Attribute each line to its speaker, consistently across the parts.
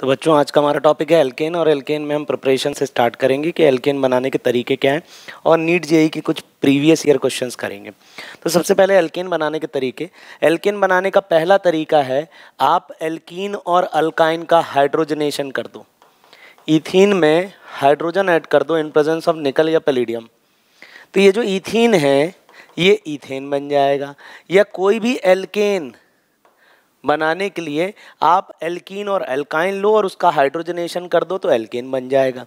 Speaker 1: तो बच्चों आज का हमारा टॉपिक है एल्केन और एल्केन में हम प्रिपरेशन से स्टार्ट करेंगे कि एल्केन बनाने के तरीके क्या हैं और नीट जेई के कुछ प्रीवियस ईयर क्वेश्चंस करेंगे तो सबसे पहले एल्केन बनाने के तरीके एल्केन बनाने का पहला तरीका है आप एल्कीन और अल्काइन का हाइड्रोजनेशन कर दो इथिन में हाइड्रोजन ऐड कर दो इन प्रेजेंस ऑफ निकल या पेलीडियम तो ये जो इथिन है ये इथेन बन जाएगा या कोई भी एल्केन बनाने के लिए आप एल्कीन और एल्काइन लो और उसका हाइड्रोजनेशन कर दो तो एल्केन बन जाएगा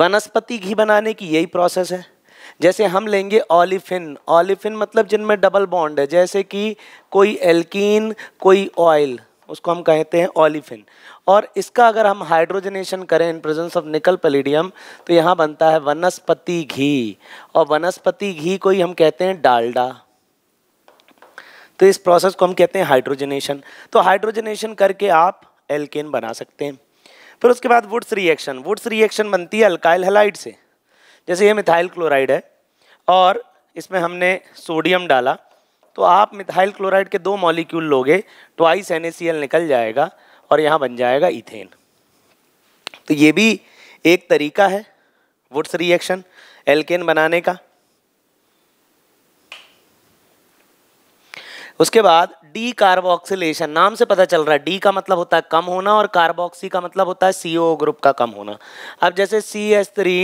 Speaker 1: वनस्पति घी बनाने की यही प्रोसेस है जैसे हम लेंगे ऑलिफिन ऑलिफिन मतलब जिनमें डबल बॉन्ड है जैसे कि कोई एल्कीन कोई ऑयल उसको हम कहते हैं ऑलिफिन और इसका अगर हम हाइड्रोजनेशन करें इन प्रेजेंस ऑफ निकल पलीडियम तो यहाँ बनता है वनस्पति घी और वनस्पति घी को ही हम कहते हैं डालडा तो इस प्रोसेस को हम कहते हैं हाइड्रोजनेशन तो हाइड्रोजनेशन करके आप एल्केन बना सकते हैं फिर उसके बाद वुड्स रिएक्शन वुड्स रिएक्शन बनती है अल्काइल हेलाइड से जैसे ये मिथाइल क्लोराइड है और इसमें हमने सोडियम डाला तो आप मिथाइल क्लोराइड के दो मॉलिक्यूल लोगे ट्वाइस एन निकल जाएगा और यहाँ बन जाएगा इथेन तो ये भी एक तरीका है वुड्स रिएक्शन एल्केन बनाने का उसके बाद डी कार्बोक्सिलेशन नाम से पता चल रहा है डी का मतलब होता है कम होना और कार्बोक्सी का मतलब होता है सी ग्रुप का कम होना अब जैसे C S three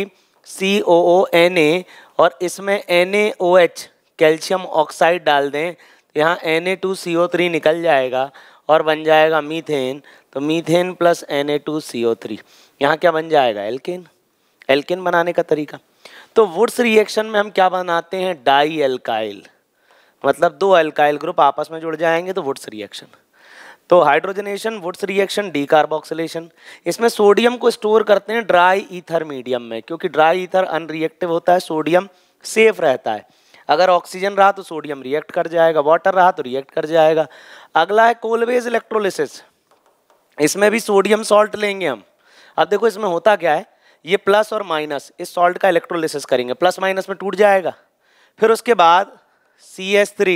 Speaker 1: C O O N A और इसमें N A O H calcium oxide डाल दें तो यहाँ N A two C O three निकल जाएगा और बन जाएगा मीथेन तो methane plus N A two C O three यहाँ क्या बन जाएगा एल्केन एल्केन बनाने का तरीका तो वुड्स रिएक्शन में हम क्या बनाते हैं डाई एल्काइल मतलब दो अल्काइल ग्रुप आपस में जुड़ जाएंगे तो वुड्स रिएक्शन तो hydrogenation Wurtz reaction decarboxylation इसमें सोडियम को स्टोर करते हैं ड्राई ईथर मीडियम में क्योंकि ड्राई ईथर अनरिएक्टिव होता है सोडियम सेफ रहता है अगर ऑक्सीजन रहा तो सोडियम रिएक्ट कर जाएगा वाटर रहा तो रिएक्ट कर जाएगा अगला है कोलवेज इलेक्ट्रोलिसिस इसमें भी सोडियम सॉल्ट लेंगे हम अब देखो इसमें होता क्या है ये प्लस और माइनस इस सॉल्ट का इलेक्ट्रोलिसिस करेंगे प्लस माइनस में टूट जाएगा फिर उसके बाद C S three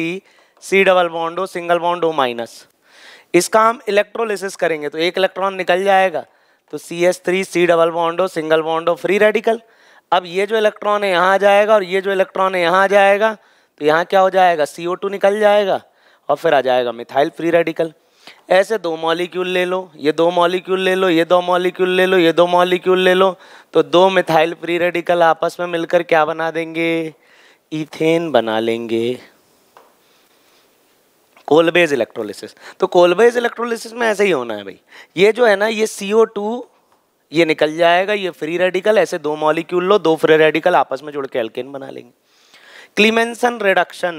Speaker 1: C double bond हो सिंगल बॉन्ड हो माइनस इसका हम इलेक्ट्रोलिसिस करेंगे तो एक इलेक्ट्रॉन निकल जाएगा तो C S three C double bond हो सिंगल बॉन्ड हो फ्री रेडिकल अब ये जो इलेक्ट्रॉन है यहाँ आ जाएगा और ये जो इलेक्ट्रॉन है यहाँ आ जाएगा तो यहाँ क्या हो जाएगा सी ओ टू निकल जाएगा और फिर आ जाएगा मिथाइल फ्री रेडिकल ऐसे दो मॉलिक्यूल ले लो ये दो मॉलिक्यूल ले लो ये दो मॉलिक्यूल ले लो ये दो मॉलिक्यूल ले लो तो दो मिथाइल फ्री रेडिकल आपस में मिलकर क्या बना देंगे इथेन बना लेंगे कोलबेज इलेक्ट्रोलिसिस तो कोलबेज इलेक्ट्रोलिसिस में ऐसे ही होना है भाई ये जो है ना ये सी ये निकल जाएगा ये फ्री रेडिकल ऐसे दो मॉलिक्यूल लो दो फ्री रेडिकल आपस में जुड़ के एल्केन बना लेंगे क्लीमेंसन रिडक्शन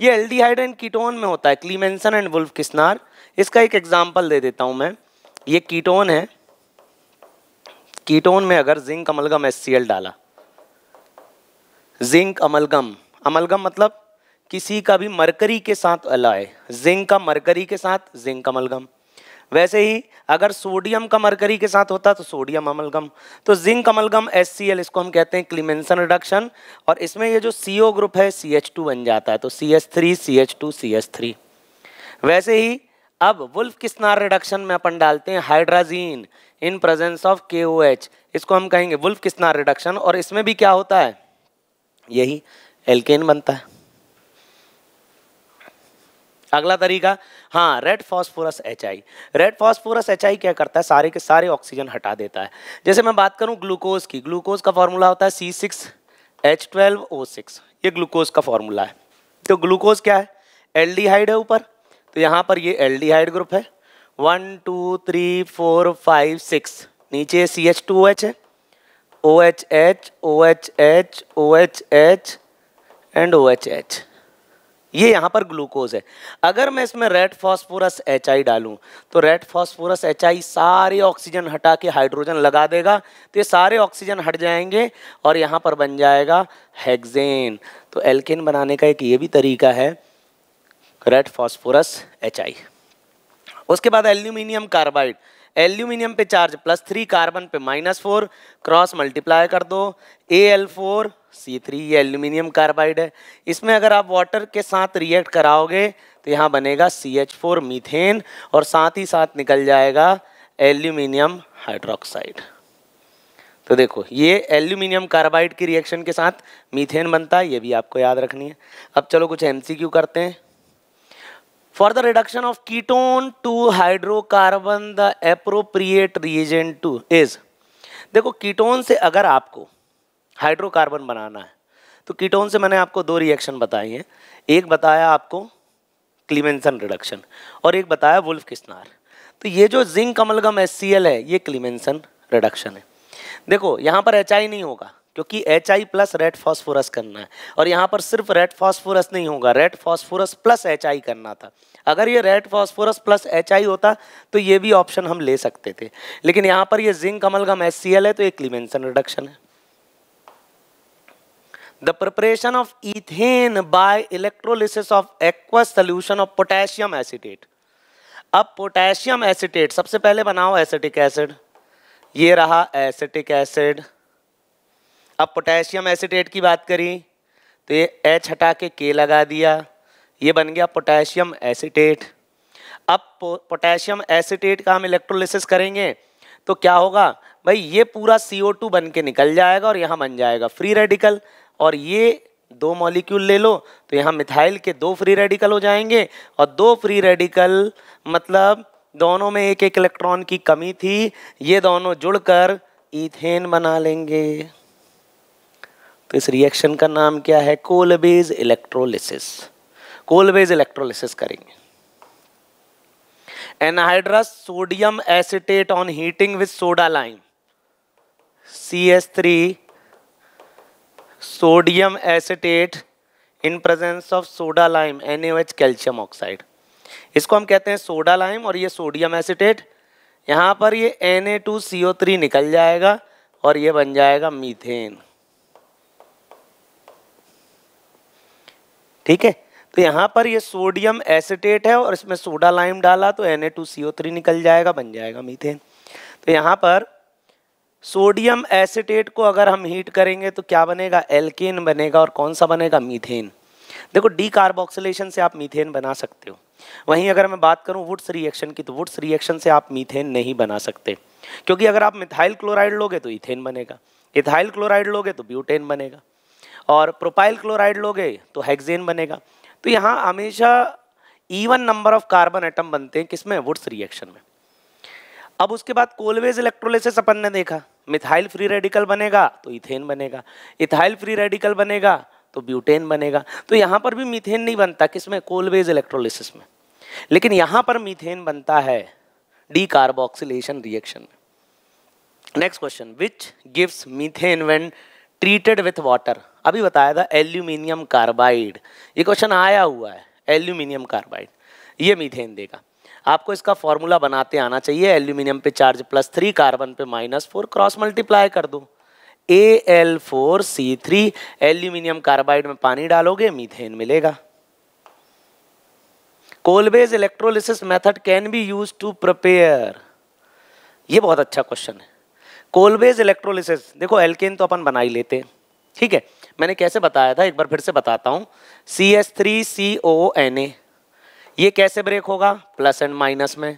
Speaker 1: ये एल्डिहाइड एंड कीटोन में होता है क्लीमेंसन एंड वुल्फ किस्नार इसका एक एग्जाम्पल दे देता हूँ मैं ये कीटोन है कीटोन में अगर जिंक अमलगम एस डाला जिंक अमलगम अमलगम मतलब किसी का भी मरकरी के साथ अलाय जिंक का मरकरी के साथ जिंक अमलगम वैसे ही अगर सोडियम का मरकरी के साथ होता तो सोडियम अमलगम तो जिंक अमलगम एस इसको हम कहते हैं क्लिमेंसन रिडक्शन और इसमें ये जो सी ग्रुप है सी बन जाता है तो C H three C H two C S three वैसे ही अब वुल्फ किस्नार रिडक्शन में अपन डालते हैं हाइड्राजीन इन प्रेजेंस ऑफ के ओ एच इसको हम कहेंगे वुल्फ किस्नार रिडक्शन और इसमें भी क्या होता है यही एल्केन बनता है अगला तरीका हाँ red phosphorus H I red phosphorus H I क्या करता है सारे के सारे ऑक्सीजन हटा देता है जैसे मैं बात करूं ग्लूकोज की ग्लूकोज का फॉर्मूला होता है C six H twelve O six ये ग्लूकोज का फॉर्मूला है तो ग्लूकोज क्या है एल्डिहाइड है ऊपर तो यहाँ पर ये एल्डिहाइड ग्रुप है one two three four five six नीचे सी एच टू एच है O H H O H H O H H and O H H ये यहाँ पर ग्लूकोज है अगर मैं इसमें रेड फॉस्फोरस एच आई डालूँ तो रेड फॉस्फोरस एच आई सारे ऑक्सीजन हटा के हाइड्रोजन लगा देगा तो ये सारे ऑक्सीजन हट जाएंगे और यहाँ पर बन जाएगा हेक्जेन तो एल्केन बनाने का एक ये भी तरीका है रेड फॉस्फोरस एच आई उसके बाद एल्यूमिनियम कार्बाइड एल्यूमिनियम पे चार्ज प्लस थ्री कार्बन पे माइनस फोर क्रॉस मल्टीप्लाई कर दो A L four C three ये एल्यूमिनियम कार्बाइड है इसमें अगर आप वाटर के साथ रिएक्ट कराओगे तो यहाँ बनेगा सी एच फोर मीथेन और साथ ही साथ निकल जाएगा एल्यूमिनियम हाइड्रोक्साइड तो देखो ये एल्यूमिनियम कार्बाइड की रिएक्शन के साथ मीथेन बनता है ये भी आपको याद रखनी है अब चलो कुछ क्यू करते हैं For the reduction of ketone to hydrocarbon, the appropriate reagent to is देखो कीटोन से अगर आपको हाइड्रोकार्बन बनाना है तो कीटोन से मैंने आपको दो रिएक्शन बताई हैं एक बताया आपको क्लीमेंसन रिडक्शन और एक बताया वुल्फ किस्नार तो ये जो जिंक कमलगम एस है ये क्लीमेंसन रिडक्शन है देखो यहाँ पर एच नहीं होगा क्योंकि H I plus red phosphorus करना है और यहाँ पर सिर्फ रेड फॉस्फोरस नहीं होगा red phosphorus plus H I करना था अगर ये red phosphorus plus H I होता तो ये भी ऑप्शन हम ले सकते थे लेकिन यहाँ पर ये zinc amalgam S C L है तो एक क्लीमेंसन रिडक्शन है the preparation of ethane by electrolysis of aqueous solution of potassium acetate अब पोटेशियम एसिटेट सबसे पहले बनाओ एसिटिक एसिड ये रहा एसिटिक एसिड acid. अब पोटेशियम एसिटेट की बात करी तो ये एच हटा के के लगा दिया ये बन गया पोटेशियम एसीटेट अब पोटेशियम एसिटेट का हम इलेक्ट्रोलिसिस करेंगे तो क्या होगा भाई ये पूरा सी ओ टू बन के निकल जाएगा और यहाँ बन जाएगा फ्री रेडिकल और ये दो मॉलिक्यूल ले लो तो यहाँ मिथाइल के दो फ्री रेडिकल हो जाएंगे और दो फ्री रेडिकल मतलब दोनों में एक एक इलेक्ट्रॉन की कमी थी ये दोनों जुड़कर इथेन बना लेंगे तो इस रिएक्शन का नाम क्या है कोलबेज इलेक्ट्रोलिसिस कोलबेज इलेक्ट्रोलिसिस करेंगे anhydrous sodium acetate on heating with soda lime C S three sodium acetate in presence of soda lime N H calcium oxide इसको हम कहते हैं सोडा लाइम और ये सोडियम एसिटेट यहाँ पर ये N A two C O three निकल जाएगा और ये बन जाएगा मीथेन ठीक है तो यहाँ पर ये सोडियम एसिटेट है और इसमें सोडा लाइम डाला तो एन निकल जाएगा बन जाएगा मीथेन तो यहाँ पर सोडियम एसिटेट को अगर हम हीट करेंगे तो क्या बनेगा एल्केन बनेगा और कौन सा बनेगा मीथेन देखो डी कार्बोक्सिलेशन से आप मीथेन बना सकते हो वहीं अगर मैं बात करूं वुड्स रिएक्शन की तो वुड्स रिएक्शन से आप मीथेन नहीं बना सकते क्योंकि अगर आप मिथाइल क्लोराइड लोगे तो इथेन बनेगा इथाइल क्लोराइड लोगे तो ब्यूटेन बनेगा और प्रोपाइल क्लोराइड लोगे तो हेक्सेन बनेगा तो यहाँ हमेशा even number of carbon atom बनते हैं किसमें वुड्स रिएक्शन में अब उसके बाद कोलवेज इलेक्ट्रोलिसिस अपन ने देखा मिथाइल फ्री रेडिकल बनेगा तो इथेन बनेगा इथाइल फ्री रेडिकल बनेगा तो ब्यूटेन बनेगा तो यहाँ पर भी मीथेन नहीं बनता किसमें कोलवेज इलेक्ट्रोलिसिस में लेकिन यहाँ पर मीथेन बनता है डी कार्बोक्सिलेशन रिएक्शन में next question which gives methane when treated with water अभी बताया था एल्यूमिनियम कार्बाइड ये क्वेश्चन आया हुआ है एल्यूमिनियम कार्बाइड ये मीथेन देगा आपको इसका फॉर्मूला बनाते आना चाहिए एल्यूमिनियम पे चार्ज प्लस थ्री कार्बन पे माइनस फोर क्रॉस मल्टीप्लाई कर दो A L four C three aluminium carbide में पानी डालोगे मीथेन मिलेगा Kolbe's electrolysis method can be use to prepare ये बहुत अच्छा क्वेश्चन है कोलबेज इलेक्ट्रोलिसिस देखो एल्केन तो अपन बना ही लेते हैं ठीक है मैंने कैसे बताया था एक बार फिर से बताता हूँ C S three C O N A ये कैसे ब्रेक होगा प्लस एंड माइनस में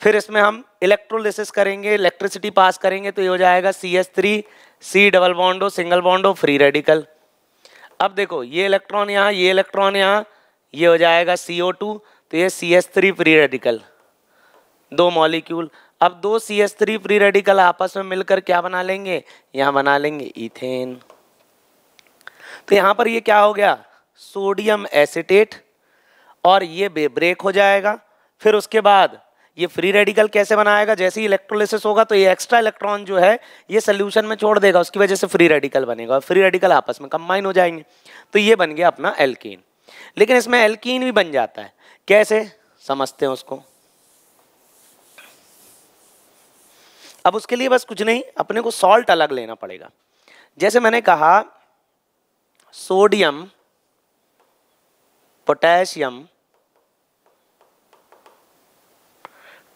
Speaker 1: फिर इसमें हम इलेक्ट्रोलिसिस करेंगे इलेक्ट्रिसिटी पास करेंगे तो ये हो जाएगा C S three C double बॉन्डो सिंगल बॉन्डो फ्री रेडिकल अब देखो ये इलेक्ट्रॉन यहाँ ये इलेक्ट्रॉन यहाँ ये हो जाएगा सी ओ टू तो ये C S three free radical दो मॉलिक्यूल अब दो C S three free radical आपस में मिलकर क्या बना लेंगे यहाँ बना लेंगे इथेन तो यहाँ पर ये क्या हो गया सोडियम एसिटेट और ये ब्रेक हो जाएगा फिर उसके बाद ये फ्री रेडिकल कैसे बनाएगा जैसे ही इलेक्ट्रोलिसिस होगा तो ये एक्स्ट्रा इलेक्ट्रॉन जो है ये सोल्यूशन में छोड़ देगा उसकी वजह से फ्री रेडिकल बनेगा और फ्री रेडिकल आपस में कंबाइन हो जाएंगे तो ये बन गया अपना एल्कीन लेकिन इसमें एल्कीन भी बन जाता है कैसे समझते हैं उसको अब उसके लिए बस कुछ नहीं अपने को सॉल्ट अलग लेना पड़ेगा जैसे मैंने कहा sodium potassium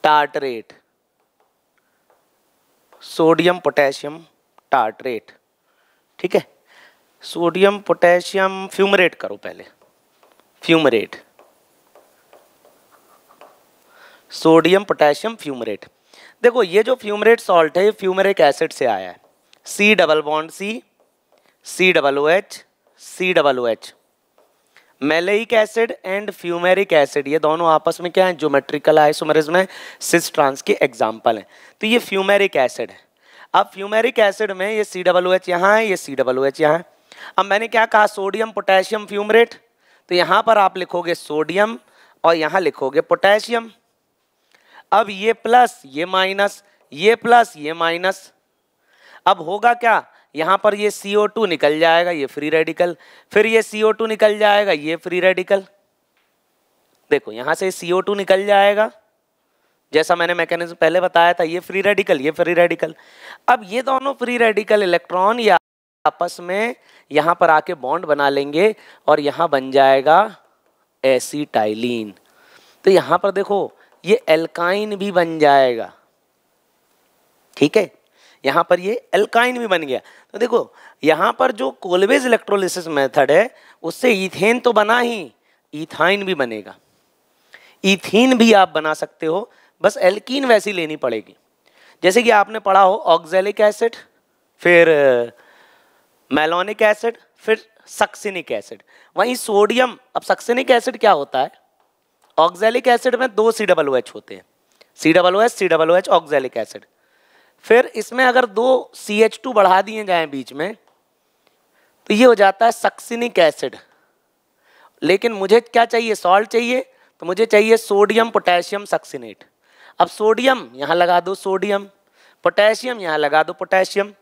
Speaker 1: tartrate sodium potassium tartrate ठीक है सोडियम पोटेशियम फ्यूमरेट करो पहले फ्यूमरेट सोडियम पोटेशियम फ्यूमरेट देखो ये जो फ्यूमरेट सॉल्ट है ये फ्यूमरिक एसिड से आया है C double bond C C double O H C double O H maleic acid and fumaric acid ये दोनों आपस में क्या है ज्योमेट्रिकल आइसोमरिज में सिस ट्रांस के एग्जाम्पल हैं तो ये फ्यूमेरिक एसिड है अब फ्यूमेरिक एसिड में ये सी डबल ओ एच यहाँ है ये सी डबल ओ एच यहाँ है अब मैंने क्या कहा सोडियम पोटेशियम फ्यूमरेट तो यहाँ पर आप लिखोगे सोडियम और यहाँ लिखोगे पोटेशियम अब ये प्लस ये माइनस ये प्लस ये माइनस अब होगा क्या यहाँ पर ये CO2 निकल जाएगा ये फ्री रेडिकल फिर ये CO2 निकल जाएगा ये फ्री रेडिकल देखो यहाँ से CO2 निकल जाएगा जैसा मैंने मैकेनिज्म पहले बताया था ये फ्री रेडिकल ये फ्री रेडिकल अब ये दोनों फ्री रेडिकल इलेक्ट्रॉन या आपस में यहाँ पर आके बॉन्ड बना लेंगे और यहाँ बन जाएगा एसीटाइलिन तो यहाँ पर देखो ये एल्काइन भी बन जाएगा ठीक है यहाँ पर ये एल्काइन भी बन गया तो देखो यहाँ पर जो कोलवेज इलेक्ट्रोलिसिस मेथड है उससे इथेन तो बना ही इथाइन भी बनेगा इथिन भी आप बना सकते हो बस एल्कीन वैसी लेनी पड़ेगी जैसे कि आपने पढ़ा हो ऑक्जेलिक एसिड फिर मेलोनिक एसिड फिर सक्सिनिक एसिड वहीं सोडियम अब सक्सिनिक एसिड क्या होता है ऑक्जेलिक एसिड में दो सी डबल ओ एच होते हैं C double O H C double O H oxalic acid फिर इसमें अगर दो सी एच टू बढ़ा दिए जाएं बीच में तो ये हो जाता है सक्सिनिक एसिड लेकिन मुझे क्या चाहिए सॉल्ट चाहिए तो मुझे चाहिए सोडियम पोटेशियम सक्सिनेट अब सोडियम यहाँ लगा दो सोडियम पोटेशियम यहाँ लगा दो पोटेशियम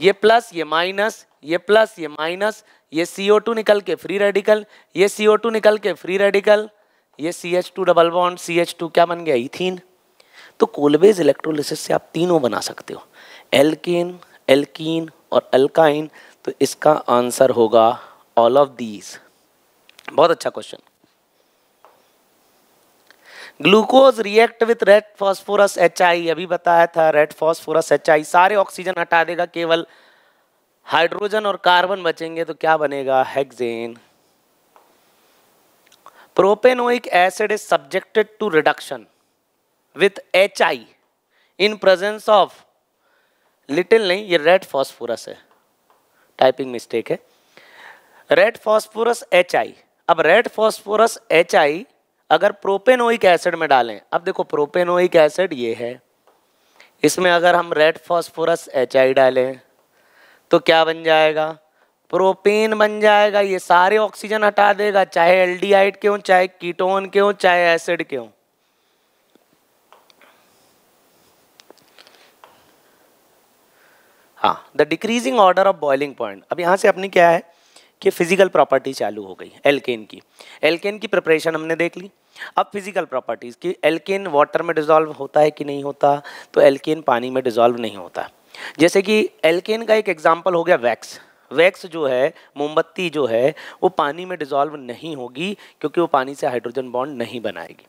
Speaker 1: ये प्लस ये माइनस ये प्लस ये माइनस ये सी ओ टू निकल के फ्री रेडिकल ये सी ओ टू निकल के फ्री रेडिकल ये C H two double bond C H two क्या बन गया इथीन तो कोलबेज इलेक्ट्रोलिसिस से आप तीनों बना सकते हो एल्केन एल्कीन और अल्काइन तो इसका आंसर होगा ऑल ऑफ दीज बहुत अच्छा question glucose react with red phosphorus H अभी बताया था रेड फॉस्फोरस एच सारे ऑक्सीजन हटा देगा केवल हाइड्रोजन और कार्बन बचेंगे तो क्या बनेगा hexane propanoic acid is subjected to reduction with H I in presence of little नहीं ये रेड फॉस्फोरस है टाइपिंग मिस्टेक है रेड फॉस्फोरस एच आई अब रेड फॉस्फोरस एच आई अगर प्रोपेनोइक एसिड में डालें अब देखो प्रोपेनोइक एसिड ये है इसमें अगर हम रेड फॉस्फोरस एच आई डालें तो क्या बन जाएगा प्रोपेन बन जाएगा ये सारे ऑक्सीजन हटा देगा चाहे एल्डिहाइड के हों चाहे कीटोन के हों चाहे एसिड के हों हाँ the decreasing order of boiling point अब यहाँ से अपनी क्या है कि फिजिकल प्रॉपर्टी चालू हो गई एल्केन की एल्केन की प्रिपरेशन हमने देख ली अब फिजिकल प्रॉपर्टीज़ कि एल्केन वाटर में डिजॉल्व होता है कि नहीं होता तो एल्केन पानी में डिजॉल्व नहीं होता जैसे कि एल्केन का एक एग्जाम्पल हो गया वैक्स वैक्स जो है मोमबत्ती जो है वो पानी में डिजोल्व नहीं होगी क्योंकि वो पानी से हाइड्रोजन बॉन्ड नहीं बनाएगी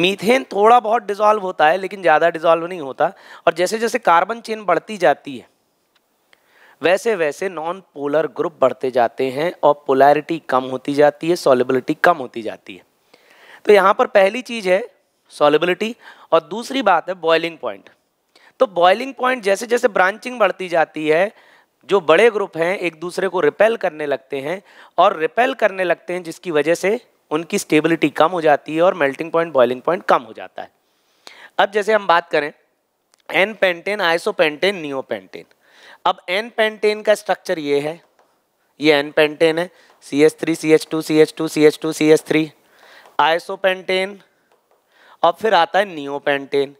Speaker 1: मीथेन थोड़ा बहुत डिजोल्व होता है लेकिन ज़्यादा डिजोल्व नहीं होता और जैसे जैसे कार्बन चेन बढ़ती जाती है वैसे वैसे नॉन पोलर ग्रुप बढ़ते जाते हैं और पोलैरिटी कम होती जाती है सॉलिबिलिटी कम होती जाती है तो यहाँ पर पहली चीज़ है सॉलिबिलिटी और दूसरी बात है बॉयलिंग पॉइंट तो बॉइलिंग पॉइंट जैसे जैसे ब्रांचिंग बढ़ती जाती है जो बड़े ग्रुप हैं एक दूसरे को रिपेल करने लगते हैं और रिपेल करने लगते हैं जिसकी वजह से उनकी स्टेबिलिटी कम हो जाती है और मेल्टिंग पॉइंट बॉइलिंग पॉइंट कम हो जाता है अब जैसे हम बात करें N pentane isopentane pentane अब एन पेंटेन का स्ट्रक्चर ये है ये एन पेंटेन है C H three C H two C H two C H two C H three isopentane और फिर आता है नियो पेंटेन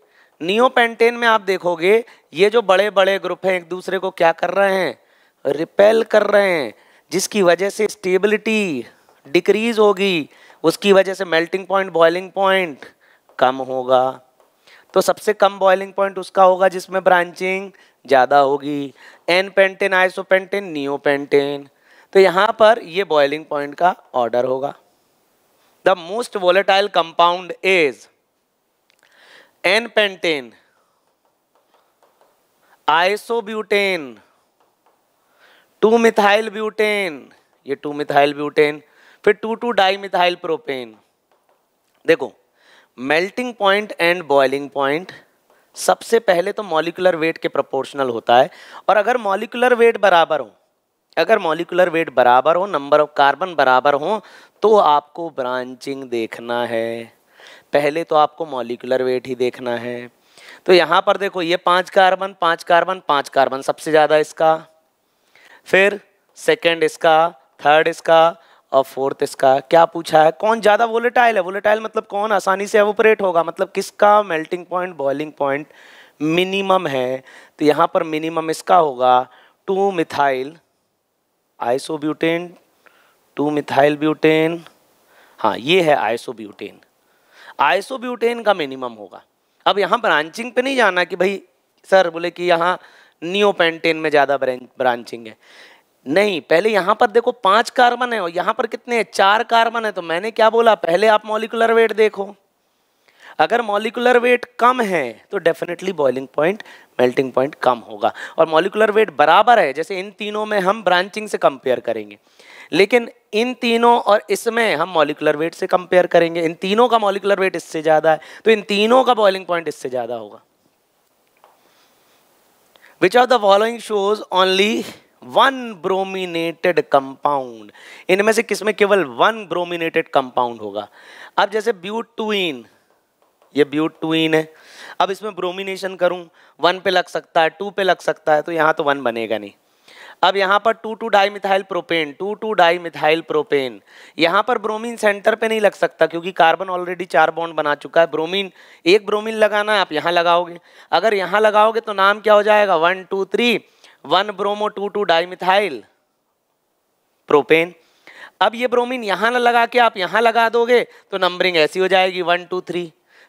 Speaker 1: नियो पेंटेन में आप देखोगे ये जो बड़े बड़े ग्रुप हैं एक दूसरे को क्या कर रहे हैं रिपेल कर रहे हैं जिसकी वजह से स्टेबिलिटी डिक्रीज होगी उसकी वजह से मेल्टिंग पॉइंट बॉइलिंग पॉइंट कम होगा तो सबसे कम बॉइलिंग पॉइंट उसका होगा जिसमें ब्रांचिंग ज़्यादा होगी N pentane pentane neopentane तो यहाँ पर ये बॉइलिंग पॉइंट का ऑर्डर होगा the most volatile compound is N pentane butane two methyl butane ये टू मिथाइल ब्यूटेन फिर two two dimethyl propane देखो melting point and boiling point सबसे पहले तो मॉलिकुलर वेट के प्रोपोर्शनल होता है और अगर मॉलिकुलर वेट बराबर हो अगर मॉलिकुलर वेट बराबर हो नंबर ऑफ कार्बन बराबर हो तो आपको ब्रांचिंग देखना है पहले तो आपको मॉलिकुलर वेट ही देखना है तो यहाँ पर देखो ये पांच कार्बन पांच कार्बन पांच कार्बन सबसे ज़्यादा इसका फिर सेकंड इसका थर्ड इसका और फोर्थ इसका क्या पूछा है कौन ज़्यादा वोलेटाइल है वोलेटाइल मतलब कौन आसानी से ऑपरेट होगा मतलब किसका melting point boiling point minimum है तो यहाँ पर मिनिमम इसका होगा two methyl isobutane two methyl butane हाँ ये है आइसोब्यूटेन आइसोब्यूटेन का मिनिमम होगा अब यहाँ ब्रांचिंग पे नहीं जाना कि भाई सर बोले कि यहाँ नियोपेंटेन में ज़्यादा ब्रांचिंग है नहीं पहले यहां पर देखो पांच कार्बन है और यहां पर कितने है? चार कार्बन है तो मैंने क्या बोला पहले आप मॉलिकुलर वेट देखो अगर मॉलिकुलर वेट कम है तो definitely boiling point melting point कम होगा और मॉलिकुलर वेट बराबर है जैसे इन तीनों में हम ब्रांचिंग से कंपेयर करेंगे लेकिन इन तीनों और इसमें हम मॉलिकुलर वेट से कंपेयर करेंगे इन तीनों का मॉलिकुलर वेट इससे ज़्यादा है तो इन तीनों का बॉइलिंग पॉइंट इससे ज़्यादा होगा which are the following shows only one brominated compound इनमें से किसमें केवल वन ब्रोमिनेटेड कंपाउंड होगा अब जैसे ब्यूटुइन ये ब्यूटुइन है अब इसमें ब्रोमिनेशन करूं वन पे लग सकता है टू पे लग सकता है तो यहां तो वन बनेगा नहीं अब यहां पर two two dimethyl propane two two dimethyl propane यहां पर ब्रोमीन सेंटर पे नहीं लग सकता क्योंकि कार्बन ऑलरेडी चार बॉन्ड बना चुका है ब्रोमीन एक ब्रोमीन लगाना है आप यहां लगाओगे अगर यहां लगाओगे तो नाम क्या हो जाएगा one two three one bromo two two dimethyl propane अब ये ब्रोमीन यहाँ ना लगा के आप यहाँ लगा दोगे तो नंबरिंग ऐसी हो जाएगी वन टू थ्री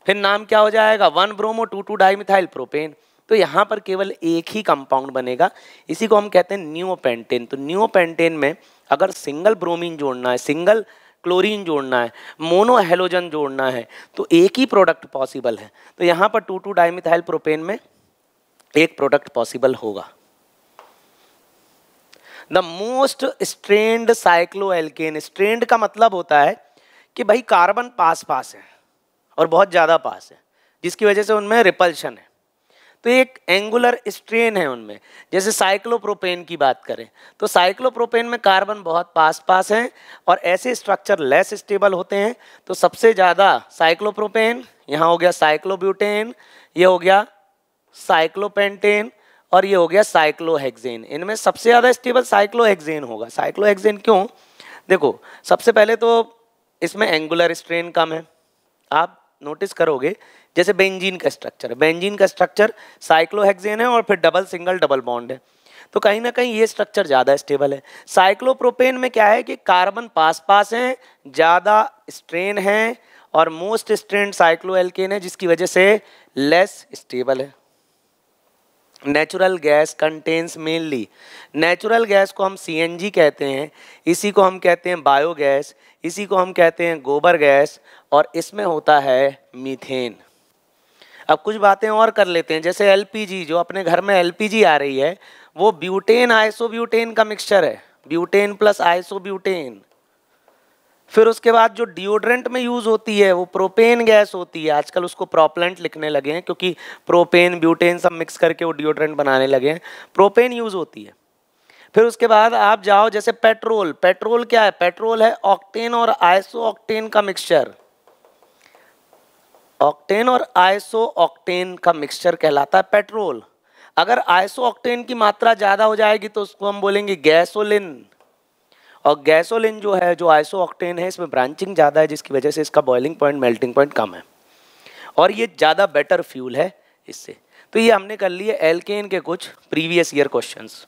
Speaker 1: फिर नाम क्या हो जाएगा one bromo two two dimethyl propane तो यहाँ पर केवल एक ही कंपाउंड बनेगा इसी को हम कहते हैं न्यूपेंटेन तो पेंटेन में अगर सिंगल ब्रोमीन जोड़ना है सिंगल क्लोरीन जोड़ना है मोनोहेलोजन जोड़ना है तो एक ही प्रोडक्ट पॉसिबल है तो यहाँ पर टू टू डाइमिथाइल प्रोपेन में एक प्रोडक्ट पॉसिबल होगा the most strained cycloalkane strained का मतलब होता है कि भाई कार्बन पास पास है और बहुत ज़्यादा पास है जिसकी वजह से उनमें रिपल्शन है तो एक एंगुलर स्ट्रेन है उनमें जैसे साइक्लोप्रोपेन की बात करें तो साइक्लोप्रोपेन में कार्बन बहुत पास पास हैं और ऐसे स्ट्रक्चर लेस स्टेबल होते हैं तो सबसे ज़्यादा साइक्लोप्रोपेन यहाँ हो गया साइक्लोब्यूटेन ये हो गया साइक्लोपेंटेन और ये हो गया साइक्लोहेक्सेन इनमें सबसे ज़्यादा स्टेबल साइक्लोहेक्सेन होगा साइक्लोहेक्सेन क्यों देखो सबसे पहले तो इसमें एंगुलर स्ट्रेन कम है आप नोटिस करोगे जैसे बेंजीन का स्ट्रक्चर बेंजीन का स्ट्रक्चर साइक्लोहेक्सेन है और फिर डबल सिंगल डबल बॉन्ड है तो कहीं ना कहीं ये स्ट्रक्चर ज़्यादा स्टेबल है साइक्लोप्रोपेन में क्या है कि कार्बन पास पास हैं ज़्यादा स्ट्रेन है और मोस्ट स्ट्रेन साइक्लो एल्केन है जिसकी वजह से लेस स्टेबल है natural gas contains mainly natural gas को हम सी कहते हैं इसी को हम कहते हैं बायोगैस इसी को हम कहते हैं गोबर गैस और इसमें होता है मीथेन अब कुछ बातें और कर लेते हैं जैसे एल जो अपने घर में एल आ रही है वो ब्यूटेन आइसोब्यूटेन का मिक्सचर है ब्यूटेन प्लस आइसोब्यूटेन फिर उसके बाद जो डिओड्रेंट में यूज़ होती है वो प्रोपेन गैस होती है आजकल उसको प्रोपलेंट लिखने लगे हैं क्योंकि प्रोपेन ब्यूटेन सब मिक्स करके वो डिओड्रेंट बनाने लगे हैं प्रोपेन यूज़ होती है फिर उसके बाद आप जाओ जैसे पेट्रोल पेट्रोल क्या है पेट्रोल है ऑक्टेन और आइसो ऑक्टेन का मिक्सचर ऑक्टेन और आइसो ऑक्टेन का मिक्सचर कहलाता है पेट्रोल अगर आइसो ऑक्टेन की मात्रा ज़्यादा हो जाएगी तो उसको हम बोलेंगे गैसोलिन और गैसोलिन जो है जो आइसो ऑक्टेन है इसमें ब्रांचिंग ज़्यादा है जिसकी वजह से इसका बॉइलिंग पॉइंट मेल्टिंग पॉइंट कम है और ये ज़्यादा बेटर फ्यूल है इससे तो ये हमने कर लिए एल्केन के कुछ प्रीवियस ईयर क्वेश्चंस